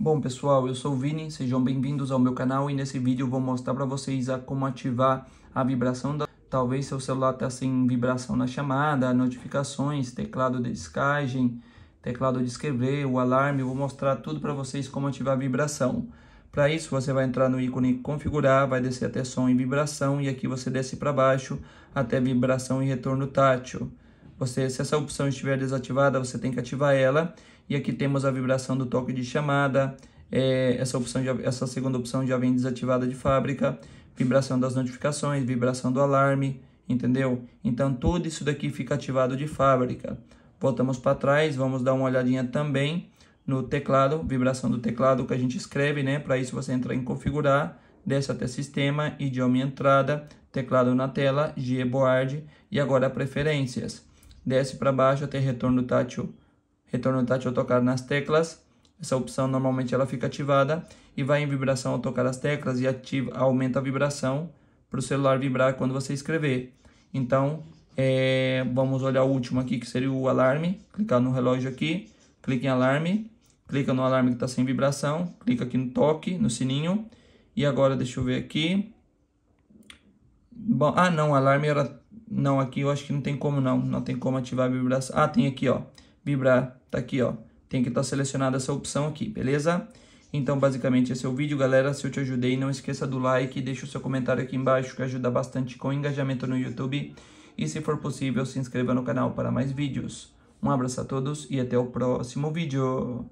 Bom pessoal, eu sou o Vini, sejam bem-vindos ao meu canal e nesse vídeo vou mostrar para vocês a como ativar a vibração da... Talvez seu celular está sem vibração na chamada, notificações, teclado de descagem, teclado de escrever, o alarme, eu vou mostrar tudo para vocês como ativar a vibração. Para isso você vai entrar no ícone configurar, vai descer até som e vibração e aqui você desce para baixo até vibração e retorno tátil. Você, se essa opção estiver desativada, você tem que ativar ela. E aqui temos a vibração do toque de chamada. É, essa, opção já, essa segunda opção já vem desativada de fábrica. Vibração das notificações, vibração do alarme, entendeu? Então tudo isso daqui fica ativado de fábrica. Voltamos para trás, vamos dar uma olhadinha também no teclado, vibração do teclado que a gente escreve, né? Para isso você entra em configurar, desce até sistema, idioma e entrada, teclado na tela, Gboard e agora preferências desce para baixo até retorno tátil, retorno tátil ao tocar nas teclas. Essa opção normalmente ela fica ativada e vai em vibração ao tocar as teclas e ativa, aumenta a vibração para o celular vibrar quando você escrever. Então, é, vamos olhar o último aqui, que seria o alarme. Clicar no relógio aqui, clique em alarme, clica no alarme que está sem vibração, clica aqui no toque, no sininho. E agora, deixa eu ver aqui. Bom, ah, não, o alarme era não, aqui eu acho que não tem como não. Não tem como ativar a vibração. Ah, tem aqui, ó. Vibrar, tá aqui, ó. Tem que estar tá selecionada essa opção aqui, beleza? Então, basicamente, esse é o vídeo, galera. Se eu te ajudei, não esqueça do like, deixa o seu comentário aqui embaixo, que ajuda bastante com o engajamento no YouTube. E, se for possível, se inscreva no canal para mais vídeos. Um abraço a todos e até o próximo vídeo.